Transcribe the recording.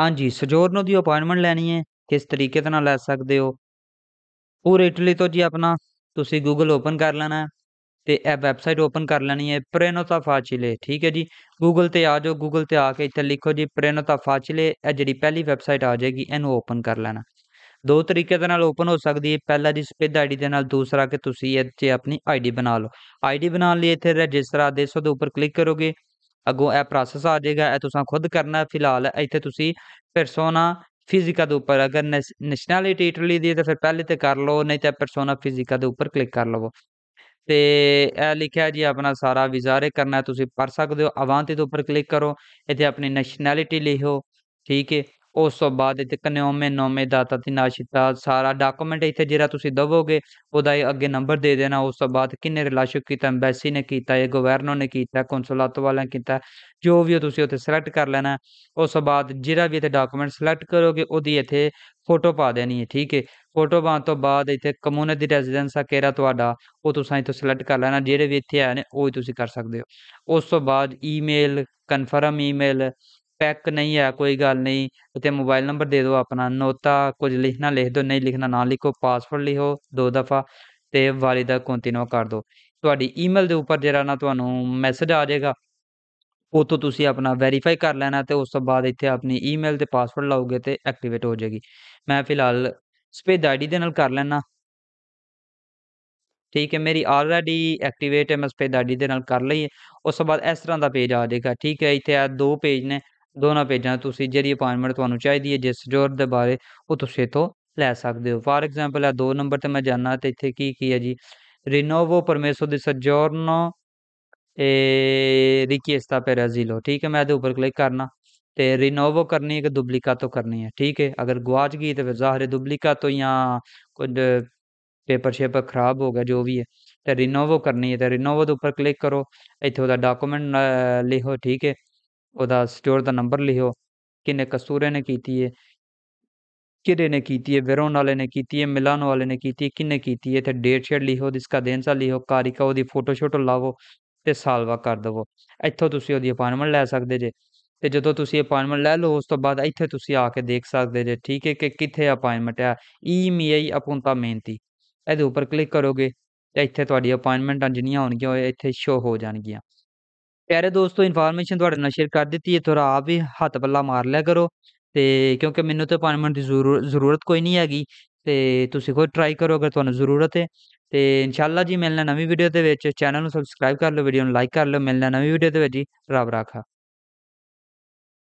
ਹਾਂਜੀ ਸਜੋਰਨੋ ਦੀ ਅਪਾਇੰਟਮੈਂਟ ਲੈਣੀ ਹੈ ਕਿਸ ਤਰੀਕੇ ਦੇ ਨਾਲ ਲੈ ਸਕਦੇ ਹੋ ਪੂਰੇ ਇਟਲੀ ਤੋਂ ਜੀ ਆਪਣਾ ਤੁਸੀਂ ਗੂਗਲ ਓਪਨ ਕਰ ਲੈਣਾ ਤੇ ਇਹ ਵੈਬਸਾਈਟ ਓਪਨ ਕਰ ਲੈਣੀ ਹੈ ਪ੍ਰੇਨੋਤਾ ਫਾਚਿਲੇ ਠੀਕ ਹੈ ਜੀ ਗੂਗਲ ਤੇ ਆ ਜਾਓ ਗੂਗਲ ਤੇ ਆ ਕੇ ਇੱਥੇ ਲਿਖੋ ਜੀ ਪ੍ਰੇਨੋਤਾ ਫਾਚਿਲੇ ਇਹ ਜਿਹੜੀ ਪਹਿਲੀ ਵੈਬਸਾਈਟ ਆ ਜਾਏਗੀ ਇਹਨੂੰ ਓਪਨ ਕਰ ਲੈਣਾ ਦੋ ਤਰੀਕੇ ਦੇ ਨਾਲ ਓਪਨ ਹੋ ਸਕਦੀ ਹੈ ਪਹਿਲਾ ਜੀ ਸਪਿਦ ਆਈਡੀ ਦੇ ਨਾਲ ਦੂਸਰਾ ਕਿ ਤੁਸੀਂ ਇੱਥੇ ਆਪਣੀ ਆਈਡੀ ਬਣਾ ਲਓ ਆਈਡੀ ਬਣਾਉਣ ਲਈ ਇੱਥੇ ਰਜਿਸਟਰ ਆਦੇਸ਼ ਦੇ ਉੱਪਰ ਕਲਿੱਕ ਕਰੋਗੇ ਅੱਗੋਂ ਇਹ ਪ੍ਰੋਸੈਸ ਆ ਜਾਏਗਾ ਇਹ ਤੁਸੀਂ ਖੁਦ ਕਰਨਾ ਫਿਲਹਾਲ ਇੱਥੇ ਤੁਸੀਂ ਪਰਸੋਨਾ ਫਿਜ਼ਿਕਾ ਦੇ ਉੱਪਰ ਅਗਰ ਨੈਸ਼ਨੈਲਿਟੀ ਇਟਲੀ ਦੀ ਤਾਂ ਫਿਰ ਪਹਿਲੇ ਤੇ ਕਰ ਲਓ ਨਹੀਂ ਤਾਂ ਪਰਸੋਨਾ ਫਿਜ਼ਿਕਾ ਦੇ ਉੱਪਰ ਕਲਿੱਕ ਕਰ ਲਵੋ ਤੇ ਇਹ ਲਿਖਿਆ ਜੀ ਆਪਣਾ ਸਾਰਾ ਵਿਜ਼ਾਰੇ ਕਰਨਾ ਤੁਸੀਂ ਪੜ ਸਕਦੇ ਹੋ ਅਵਾਂਤੇ ਦੇ ਉੱਪਰ ਕਲਿੱਕ ਕਰੋ ਇੱਥੇ ਆਪਣੀ ਨੈਸ਼ਨੈਲਿਟੀ ਲਿਖੋ ਠੀਕ ਹੈ उस तो बाद कन्याओं नौमे दाता तिन आशीर्वाद सारा डाकूमेंट इतने जरा तुसी दवोगे ओह्दा एह् नंबर दे देना उस तों बाद किन्ने रिलेशन किया एम्बेसी ने किया ऐ गवर्नर ने किया ऐ कौंसलातो वालें जो भी ऐ तुसें उत्थै सलैक्ट करी लैना ऐ उस तों बाद जेह्ड़ा बी इत्थै डाक्यूमेंट सलैक्ट करोगे वो इत्थै फोटो पा देनी है ठीक है फोटो पाने तो बाद इतने कम्युनिटी की रेजिडेंस है केह्ड़ा थुआढ़ा ओह् तुसें इत्थै सलैक्ट करी लैना जेह्ड़े बी इत्थै हैन ओह् तुस करी सकदे ओ उस तों बाद ईमेल कन्फर्म ईमेल ਪੈਕ ਨਹੀਂ ਹੈ ਕੋਈ ਗੱਲ ਨਹੀਂ ते ਮੋਬਾਈਲ ਨੰਬਰ ਦੇ ਦਿਓ ਆਪਣਾ ਨੋਤਾ ਕੁਝ ਲਿਖਣਾ ਲਿਖ ਦਿਓ ਨਹੀਂ ਲਿਖਣਾ ਨਾ ਲਿਖੋ ਪਾਸਵਰਡ ਲਿਖੋ ਦੋ ਦਫਾ ਤੇ ਵਾਲਿਦਾ ਕੰਟੀਨਿਊ ਕਰ ਦਿਓ ਤੁਹਾਡੀ ਈਮੇਲ ਦੇ ਉੱਪਰ ਜਿਹੜਾ ਨਾ ਤੁਹਾਨੂੰ ਮੈਸੇਜ ਆ ਜਾਏਗਾ ਉਹ ਤੋਂ ਤੁਸੀਂ ਆਪਣਾ ਵੈਰੀਫਾਈ ਕਰ ਲੈਣਾ ਤੇ ਉਸ ਤੋਂ ਬਾਅਦ ਇੱਥੇ ਆਪਣੀ ਈਮੇਲ ਤੇ ਪਾਸਵਰਡ ਲਾਓਗੇ ਤੇ ਐਕਟੀਵੇਟ ਹੋ ਜਾਏਗੀ ਮੈਂ ਫਿਲਹਾਲ ਸਪੇਸ ਆਈਡੀ ਦੇ ਨਾਲ ਕਰ ਲੈਣਾ ਠੀਕ ਹੈ ਮੇਰੀ ਆਲਰੇਡੀ ਐਕਟੀਵੇਟ ਹੈ ਮੈਂ ਸਪੇਸ ਆਈਡੀ ਦੇ ਨਾਲ ਕਰ ਲਈ ਹੈ ਉਸ ਤੋਂ ਬਾਅਦ ਇਸ ਤਰ੍ਹਾਂ ਦਾ ਪੇਜ ਆ ਜਾਏਗਾ ਠੀਕ ਹੈ ਇੱਥੇ ਆ ਦੋ ਪੇਜ ਨੇ दोनों पेजा ਤੁਸੀਂ ਜਿਹੜੀ ਅਪਾਇੰਟਮੈਂਟ ਤੁਹਾਨੂੰ ਚਾਹੀਦੀ ਹੈ ਜਿਸ ਜੋਰ ਦੇ बारे वो तुम इतों लै सकते हो फॉर एग्जाम्पल है दो नंबर ਤੇ मैं जाना तो इतने की की है जी रिनोवो परमेसो ਦੀ सजोरनो ए रिकेस्ता पेराजिलो ठीक है मैं ये उपर क्लिक करना तो रिनोवो करनी है कि डुप्लीका तो करनी है ठीक है अगर गुआच गई तो फिर ज़ाहिर डुप्लीका तो या कुछ पेपर शेपर खराब हो गया जो भी है तो रिनोवो करनी है तो रिनोवो के उपर क्लिक करो इतों का डॉकूमेंट लिखो ठीक है ਉਹਦਾ ਸਟੋਰ ਦਾ ਨੰਬਰ ਲਿਖੋ ਕਿੰਨੇ ਕਸੂਰੇ ਨੇ ਕੀਤੀ ਹੈ ਕਿਹਦੇ ਨੇ ਕੀਤੀ ਹੈ ਵਿਰੋਨ ਵਾਲੇ ਨੇ ਕੀਤੀ ਹੈ ਮਿਲਾਨ ਵਾਲੇ ਨੇ ਕੀਤੀ ਹੈ ਕਿੰਨੇ ਕੀਤੀ ਹੈ ਇੱਥੇ ਡੇਟ ਸ਼ੇਡ ਲਿਖੋ ਜਿਸਕਾ ਦਿਨ ਸਾ ਲਿਖੋ ਕਾਰਿਕਾ ਉਹਦੀ ਫੋਟੋ ਸ਼ੂਟ ਲਾਵੋ ਤੇ ਸਾਲਵਾ ਕਰ ਦਵੋ ਇੱਥੋਂ ਤੁਸੀਂ ਉਹਦੀ ਅਪਾਇੰਟਮੈਂਟ ਲੈ ਸਕਦੇ ਜੇ ਤੇ ਜਦੋਂ ਤੁਸੀਂ ਅਪਾਇੰਟਮੈਂਟ ਲੈ ਲਓ ਉਸ ਤੋਂ ਬਾਅਦ ਇੱਥੇ ਤੁਸੀਂ ਆ ਕੇ ਦੇਖ ਸਕਦੇ ਜੇ ਠੀਕ ਹੈ ਕਿ ਕਿੱਥੇ ਅਪਾਇੰਟਮੈਂਟ ਹੈ ਈਮੀਆਈ ਅਪੁੰਤਾ ਮਿਹਨਤੀ ਇਹਦੇ ਉੱਪਰ ਕਲਿੱਕ ਕਰੋਗੇ ਤੇ ਇੱਥੇ ਤੁਹਾਡੀ ਅਪਾਇੰਟਮੈਂਟਾਂ ਜਿੰਨੀਆਂ ਹੋਣਗੀਆਂ ਇੱਥੇ ਸ਼ੋ ਹੋ ਜਾਣਗੀਆਂ ਪਿਆਰੇ ਦੋਸਤੋ ਇਨਫੋਰਮੇਸ਼ਨ ਤੁਹਾਡੇ ਨਾਲ ਸ਼ੇਅਰ ਕਰ ਦਿੱਤੀ ਹੈ ਥੋੜਾ ਆਪ ਵੀ ਹੱਥ ਪੱਲਾ ਮਾਰ ਲਿਆ ਕਰੋ ਤੇ ਕਿਉਂਕਿ ਮੈਨੂੰ ਤਾਂ 5 ਮਿੰਟ ਦੀ ਜ਼ਰੂਰਤ ਕੋਈ ਨਹੀਂ ਹੈਗੀ ਤੇ ਤੁਸੀਂ ਕੋਈ ਟਰਾਈ ਕਰੋ ਅਗਰ ਤੁਹਾਨੂੰ ਜ਼ਰੂਰਤ ਹੈ ਤੇ ਇਨਸ਼ਾਅੱਲਾ ਜੀ ਮਿਲਣਾ ਨਵੀਂ ਵੀਡੀਓ ਦੇ ਵਿੱਚ ਚੈਨਲ ਨੂੰ ਸਬਸਕ੍ਰਾਈਬ ਕਰ ਲਓ ਵੀਡੀਓ ਨੂੰ ਲਾਈਕ ਕਰ ਲਓ ਮਿਲਣਾ ਨਵੀਂ ਵੀਡੀਓ ਦੇ ਵਿੱਚ ਜੀ ਰੱਬ ਰਾਖਾ